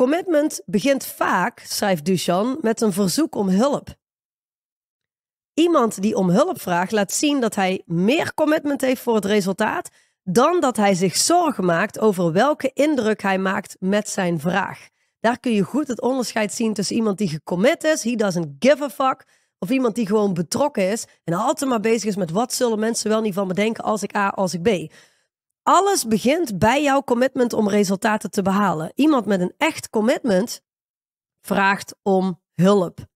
Commitment begint vaak, schrijft Duchan, met een verzoek om hulp. Iemand die om hulp vraagt laat zien dat hij meer commitment heeft voor het resultaat dan dat hij zich zorgen maakt over welke indruk hij maakt met zijn vraag. Daar kun je goed het onderscheid zien tussen iemand die gecommit is, he doesn't give a fuck, of iemand die gewoon betrokken is en altijd maar bezig is met wat zullen mensen wel niet van me denken als ik A, als ik B alles begint bij jouw commitment om resultaten te behalen. Iemand met een echt commitment vraagt om hulp.